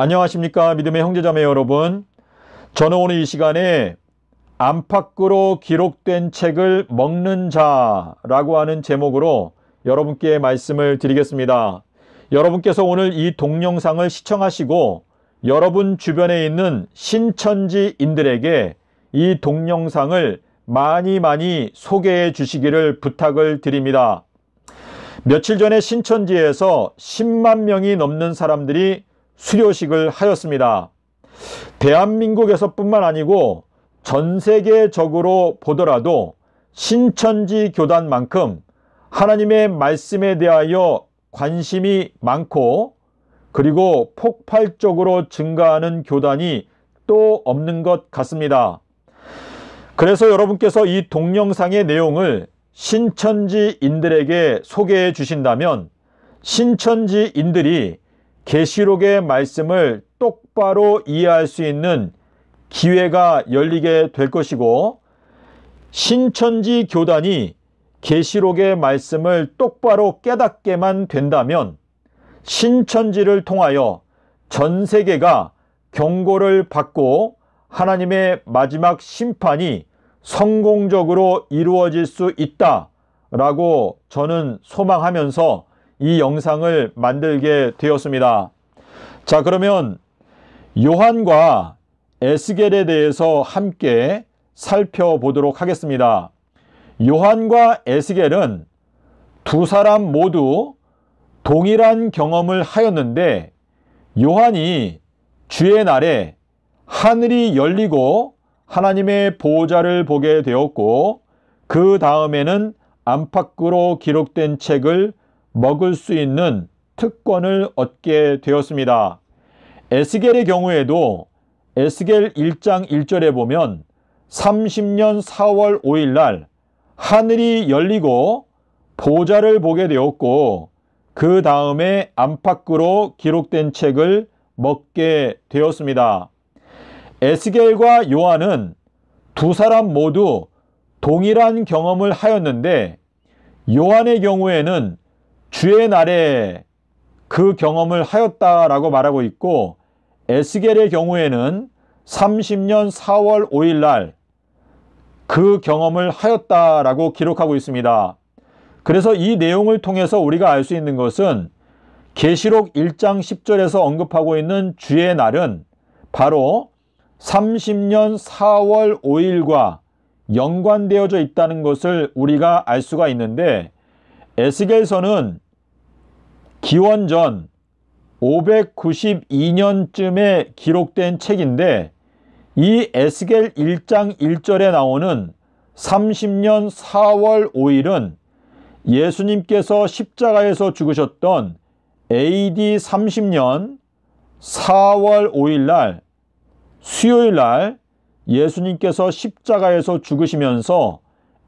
안녕하십니까 믿음의 형제자매 여러분 저는 오늘 이 시간에 안팎으로 기록된 책을 먹는 자라고 하는 제목으로 여러분께 말씀을 드리겠습니다 여러분께서 오늘 이 동영상을 시청하시고 여러분 주변에 있는 신천지인들에게 이 동영상을 많이 많이 소개해 주시기를 부탁을 드립니다 며칠 전에 신천지에서 10만 명이 넘는 사람들이 수료식을 하였습니다. 대한민국에서뿐만 아니고 전 세계적으로 보더라도 신천지 교단만큼 하나님의 말씀에 대하여 관심이 많고 그리고 폭발적으로 증가하는 교단이 또 없는 것 같습니다. 그래서 여러분께서 이 동영상의 내용을 신천지인들에게 소개해 주신다면 신천지인들이 계시록의 말씀을 똑바로 이해할 수 있는 기회가 열리게 될 것이고 신천지 교단이 계시록의 말씀을 똑바로 깨닫게만 된다면 신천지를 통하여 전 세계가 경고를 받고 하나님의 마지막 심판이 성공적으로 이루어질 수 있다라고 저는 소망하면서 이 영상을 만들게 되었습니다. 자 그러면 요한과 에스겔에 대해서 함께 살펴보도록 하겠습니다. 요한과 에스겔은 두 사람 모두 동일한 경험을 하였는데 요한이 주의 날에 하늘이 열리고 하나님의 보호자를 보게 되었고 그 다음에는 안팎으로 기록된 책을 먹을 수 있는 특권을 얻게 되었습니다. 에스겔의 경우에도 에스겔 1장 1절에 보면 30년 4월 5일 날 하늘이 열리고 보좌를 보게 되었고 그 다음에 안팎으로 기록된 책을 먹게 되었습니다. 에스겔과 요한은 두 사람 모두 동일한 경험을 하였는데 요한의 경우에는 주의 날에 그 경험을 하였다라고 말하고 있고 에스겔의 경우에는 30년 4월 5일 날 그 경험을 하였다라고 기록하고 있습니다. 그래서 이 내용을 통해서 우리가 알 수 있는 것은 계시록 1장 10절에서 언급하고 있는 주의 날은 바로 30년 4월 5일과 연관되어져 있다는 것을 우리가 알 수가 있는데 에스겔서는 기원전 592년쯤에 기록된 책인데 이 에스겔 1장 1절에 나오는 30년 4월 5일은 예수님께서 십자가에서 죽으셨던 AD 30년 4월 5일 날 수요일 날 예수님께서 십자가에서 죽으시면서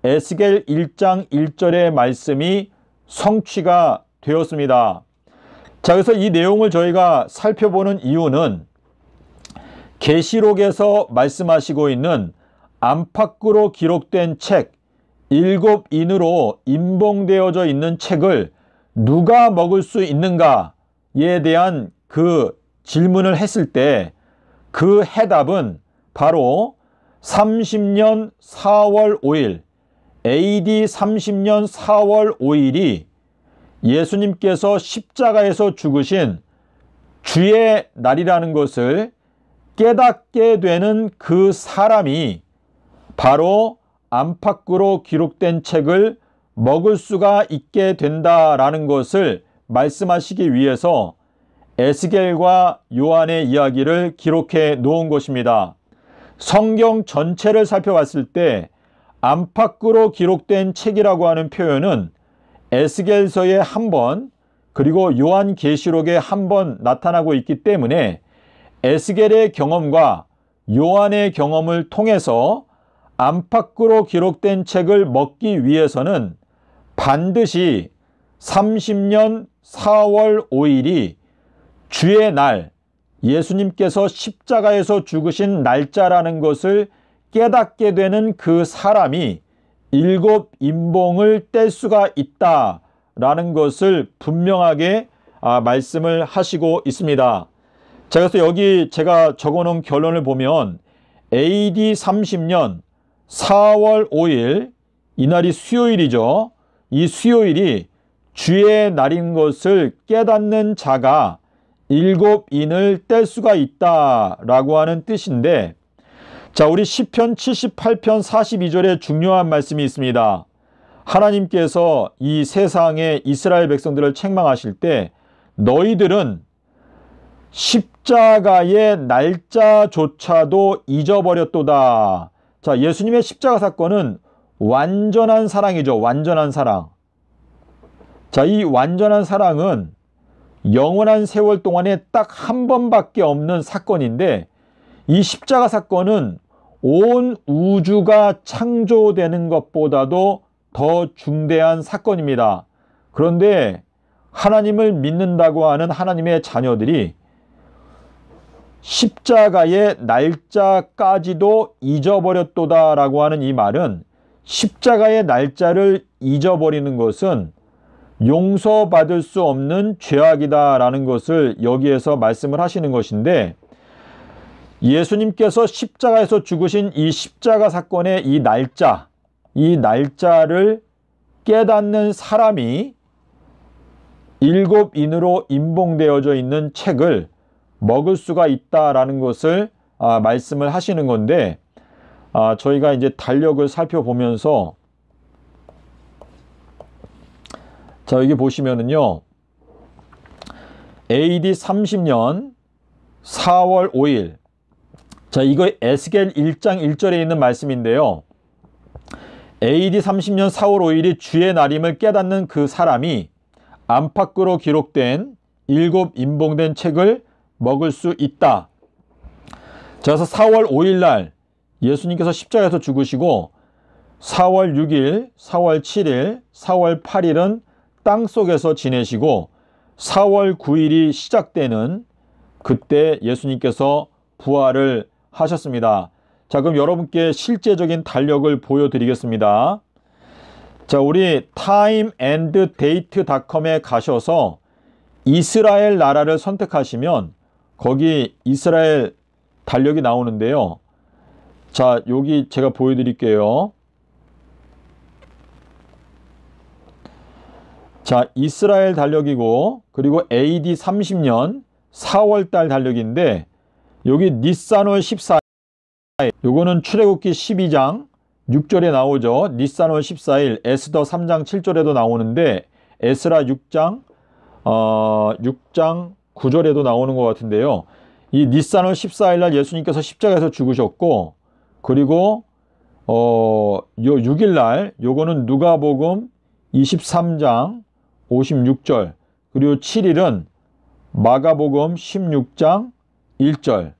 에스겔 1장 1절의 말씀이 성취가 되었습니다. 자, 그래서 이 내용을 저희가 살펴보는 이유는 계시록에서 말씀하시고 있는 안팎으로 기록된 책 일곱 인으로 임봉되어져 있는 책을 누가 먹을 수 있는가에 대한 그 질문을 했을 때 그 해답은 바로 30년 4월 5일 AD 30년 4월 5일이 예수님께서 십자가에서 죽으신 주의 날이라는 것을 깨닫게 되는 그 사람이 바로 안팎으로 기록된 책을 먹을 수가 있게 된다라는 것을 말씀하시기 위해서 에스겔과 요한의 이야기를 기록해 놓은 것입니다. 성경 전체를 살펴봤을 때 안팎으로 기록된 책이라고 하는 표현은 에스겔서에 한 번 그리고 요한 계시록에 한 번 나타나고 있기 때문에 에스겔의 경험과 요한의 경험을 통해서 안팎으로 기록된 책을 먹기 위해서는 반드시 30년 4월 5일이 주의 날, 예수님께서 십자가에서 죽으신 날짜라는 것을 깨닫게 되는 그 사람이 일곱 인봉을 뗄 수가 있다라는 것을 분명하게 아, 말씀을 하시고 있습니다. 자, 그래서 여기 제가 적어놓은 결론을 보면 AD 30년 4월 5일 이날이 수요일이죠. 이 수요일이 주의 날인 것을 깨닫는 자가 일곱 인을 뗄 수가 있다라고 하는 뜻인데 자, 우리 10편 78편 42절에 중요한 말씀이 있습니다. 하나님께서 이 세상의 이스라엘 백성들을 책망하실 때 너희들은 십자가의 날짜조차도 잊어버렸도다. 자, 예수님의 십자가 사건은 완전한 사랑이죠. 완전한 사랑. 자, 이 완전한 사랑은 영원한 세월 동안에 딱 한 번밖에 없는 사건인데 이 십자가 사건은 온 우주가 창조되는 것보다도 더 중대한 사건입니다. 그런데 하나님을 믿는다고 하는 하나님의 자녀들이 십자가의 날짜까지도 잊어버렸도다라고 하는 이 말은 십자가의 날짜를 잊어버리는 것은 용서받을 수 없는 죄악이다라는 것을 여기에서 말씀을 하시는 것인데 예수님께서 십자가에서 죽으신 이 십자가 사건의 이 날짜, 이 날짜를 깨닫는 사람이 일곱 인으로 임봉되어져 있는 책을 먹을 수가 있다라는 것을 아, 말씀을 하시는 건데 아, 저희가 이제 달력을 살펴보면서 자 여기 보시면은요 AD 30년 4월 5일 자, 이거 에스겔 1장 1절에 있는 말씀인데요. AD 30년 4월 5일이 주의 날임을 깨닫는 그 사람이 안팎으로 기록된 일곱 인봉된 책을 먹을 수 있다. 자, 그래서 4월 5일 날 예수님께서 십자가에서 죽으시고 4월 6일, 4월 7일, 4월 8일은 땅 속에서 지내시고 4월 9일이 시작되는 그때 예수님께서 부활을 하셨습니다. 자, 그럼 여러분께 실제적인 달력을 보여드리겠습니다. 자, 우리 timeanddate.com에 가셔서 이스라엘 나라를 선택하시면 거기 이스라엘 달력이 나오는데요. 자, 여기 제가 보여드릴게요. 자, 이스라엘 달력이고, 그리고 AD 30년 4월달 달력인데, 여기 닛산월 14일 요거는 출애굽기 12장 6절에 나오죠. 닛산월 14일 에스더 3장 7절에도 나오는데 에스라 6장 어, 6장 9절에도 나오는 것 같은데요. 이 닛산월 14일 날 예수님께서 십자가에서 죽으셨고 그리고 어, 요 6일 날 요거는 누가복음 23장 56절 그리고 7일은 마가복음 16장 1절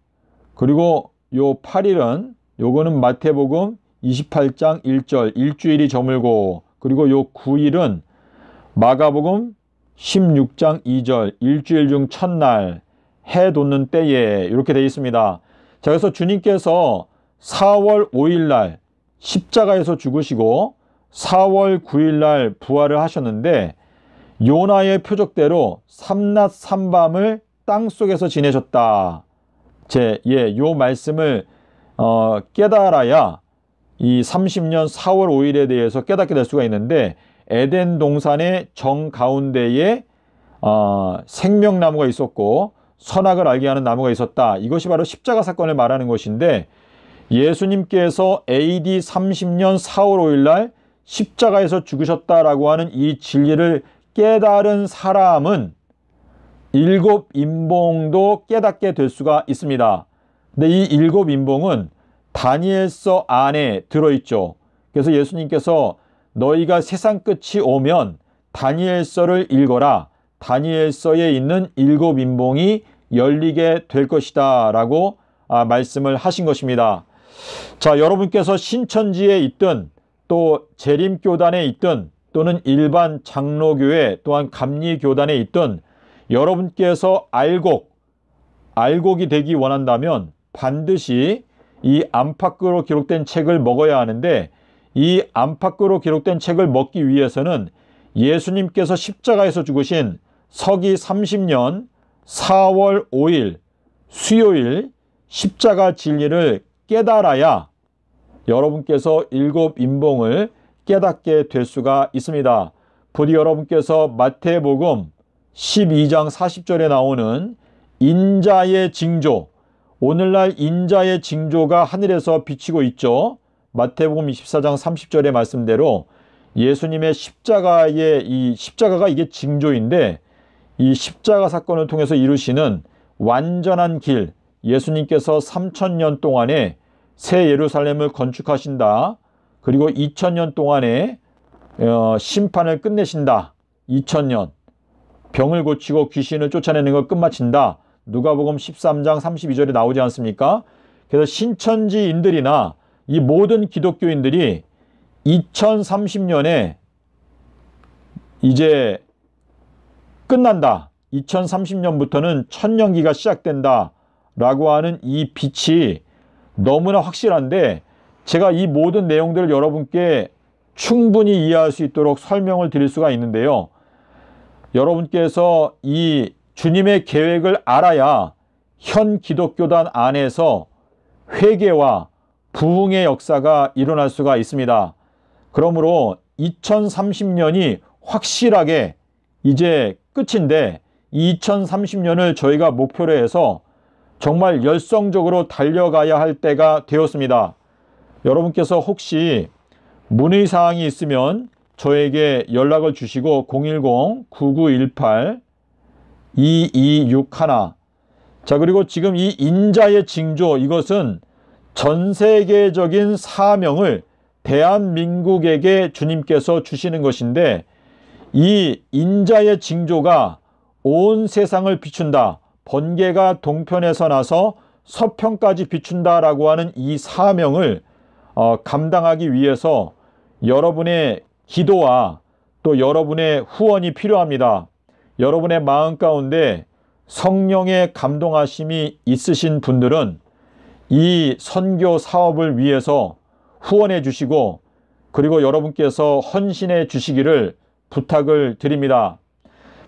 그리고 요 8일은 요거는 마태복음 28장 1절 일주일이 저물고 그리고 요 9일은 마가복음 16장 2절 일주일 중 첫날 해 돋는 때에 이렇게 되어 있습니다. 자 그래서 주님께서 4월 5일날 십자가에서 죽으시고 4월 9일날 부활을 하셨는데 요나의 표적대로 삼낮 삼밤을 땅속에서 지내셨다. 제, 예, 요 말씀을 어, 깨달아야 이 30년 4월 5일에 대해서 깨닫게 될 수가 있는데 에덴 동산의 정 가운데에 어, 생명나무가 있었고 선악을 알게 하는 나무가 있었다. 이것이 바로 십자가 사건을 말하는 것인데 예수님께서 AD 30년 4월 5일 날 십자가에서 죽으셨다라고 하는 이 진리를 깨달은 사람은 일곱 인봉도 깨닫게 될 수가 있습니다. 근데 이 일곱 인봉은 다니엘서 안에 들어있죠. 그래서 예수님께서 너희가 세상 끝이 오면 다니엘서를 읽어라. 다니엘서에 있는 일곱 인봉이 열리게 될 것이다. 라고 아, 말씀을 하신 것입니다. 자, 여러분께서 신천지에 있든 또 재림교단에 있든 또는 일반 장로교회 또한 감리교단에 있든 여러분께서 알곡, 알곡이 되기 원한다면 반드시 이 안팎으로 기록된 책을 먹어야 하는데 이 안팎으로 기록된 책을 먹기 위해서는 예수님께서 십자가에서 죽으신 서기 30년 4월 5일 수요일 십자가 진리를 깨달아야 여러분께서 일곱 인봉을 깨닫게 될 수가 있습니다. 부디 여러분께서 마태복음 12장 40절에 나오는 인자의 징조 오늘날 인자의 징조가 하늘에서 비치고 있죠. 마태복음 24장 30절의 말씀대로 예수님의 십자가의 이 십자가가 이게 징조인데 이 십자가 사건을 통해서 이루시는 완전한 길 예수님께서 3천년 동안에 새 예루살렘을 건축하신다. 그리고 2 0 0 0년 동안에 어, 심판을 끝내신다. 2 0 0 0년 병을 고치고 귀신을 쫓아내는 걸 끝마친다. 누가복음 13장 32절에 나오지 않습니까? 그래서 신천지인들이나 이 모든 기독교인들이 2030년에 이제 끝난다. 2030년부터는 천년기가 시작된다. 라고 하는 이 빛이 너무나 확실한데 제가 이 모든 내용들을 여러분께 충분히 이해할 수 있도록 설명을 드릴 수가 있는데요. 여러분께서 이 주님의 계획을 알아야 현 기독교단 안에서 회개와 부흥의 역사가 일어날 수가 있습니다. 그러므로 2030년이 확실하게 이제 끝인데 2030년을 저희가 목표로 해서 정말 열성적으로 달려가야 할 때가 되었습니다. 여러분께서 혹시 문의사항이 있으면 저에게 연락을 주시고 010-9918-2261자 그리고 지금 이 인자의 징조 이것은 전 세계적인 사명을 대한민국에게 주님께서 주시는 것인데 이 인자의 징조가 온 세상을 비춘다 번개가 동편에서 나서 서편까지 비춘다라고 하는 이 사명을 어, 감당하기 위해서 여러분의 기도와 또 여러분의 후원이 필요합니다. 여러분의 마음 가운데 성령의 감동하심이 있으신 분들은 이 선교 사업을 위해서 후원해 주시고 그리고 여러분께서 헌신해 주시기를 부탁을 드립니다.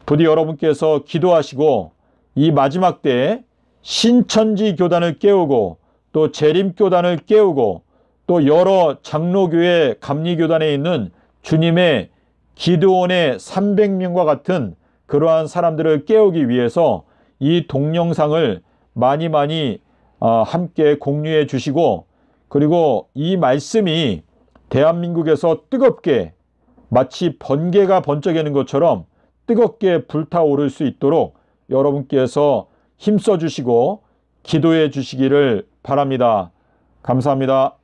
부디 여러분께서 기도하시고 이 마지막 때에 신천지 교단을 깨우고 또 재림 교단을 깨우고 또 여러 장로교회 감리교단에 있는 주님의 기도원의 300명과 같은 그러한 사람들을 깨우기 위해서 이 동영상을 많이 많이 아, 함께 공유해 주시고 그리고 이 말씀이 대한민국에서 뜨겁게 마치 번개가 번쩍이는 것처럼 뜨겁게 불타오를 수 있도록 여러분께서 힘써 주시고 기도해 주시기를 바랍니다. 감사합니다.